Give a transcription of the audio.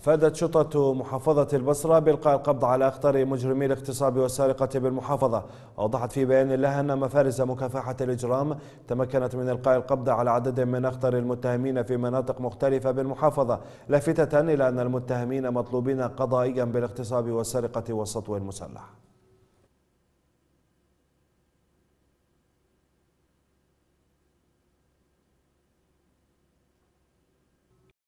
أفادت شرطة محافظة البصرة بإلقاء القبض على أخطر مجرمي الاغتصاب والسرقة بالمحافظة أوضحت في بيان لها أن مفارز مكافحة الإجرام تمكنت من إلقاء القبض على عدد من أخطر المتهمين في مناطق مختلفة بالمحافظة لافتة إلى أن المتهمين مطلوبين قضائيا بالاغتصاب والسرقة والسطو المسلح